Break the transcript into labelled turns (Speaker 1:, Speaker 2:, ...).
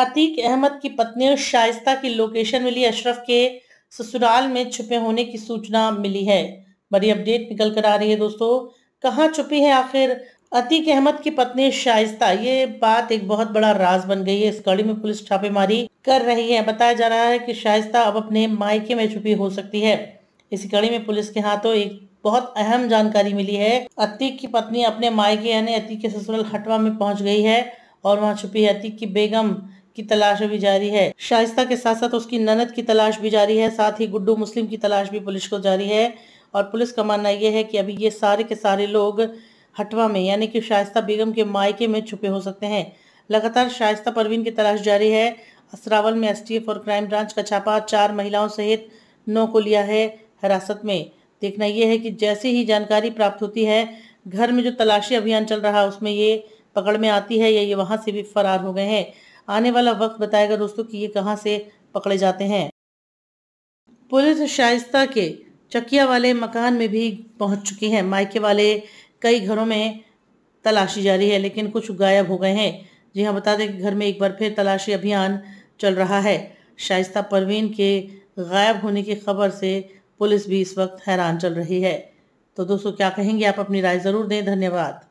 Speaker 1: अतीक अहमद की पत्नी शाइस्ता की लोकेशन मिली अशरफ के ससुराल में छुपे होने की सूचना मिली है बड़ी अपडेट निकल कर आ रही है दोस्तों कहाँ छुपी है आखिर अतीक अहमद की पत्नी शाइस्ता ये बात एक बहुत बड़ा राज बन गई है इस कड़ी में पुलिस छापेमारी कर रही है बताया जा रहा है कि शाइस्ता अब अपने मायके में छुपी हो सकती है इसी कड़ी में पुलिस के हाथों एक बहुत अहम जानकारी मिली है अतीक की पत्नी अपने मायके यानी अतीक के ससुराल हटवा में पहुंच गई है और वहां छुपी है अतीक की बेगम की तलाश भी जारी है शाइस्ता के साथ साथ उसकी ननद की तलाश भी जारी है साथ ही गुड्डू मुस्लिम की तलाश भी पुलिस को जारी है और पुलिस का मानना यह है कि अभी ये सारे के सारे लोग हटवा में यानी कि शाइस्ता बेगम के मायके में छुपे हो सकते हैं लगातार शाइस्ता परवीन की तलाश जारी है असरावल में एसटीएफ और क्राइम ब्रांच का छापा चार महिलाओं सहित नौ को लिया है हिरासत में देखना यह है कि जैसे ही जानकारी प्राप्त होती है घर में जो तलाशी अभियान चल रहा है उसमें ये पकड़ में आती है या ये वहाँ से भी फरार हो गए हैं आने वाला वक्त बताएगा दोस्तों कि ये कहाँ से पकड़े जाते हैं पुलिस शाइस्ता के चकिया वाले मकान में भी पहुंच चुकी है मायके वाले कई घरों में तलाशी जारी है लेकिन कुछ गायब हो गए हैं जी हाँ बता दें कि घर में एक बार फिर तलाशी अभियान चल रहा है शाइस्ता परवीन के गायब होने की खबर से पुलिस भी इस वक्त हैरान चल रही है तो दोस्तों क्या कहेंगे आप अपनी राय ज़रूर दें धन्यवाद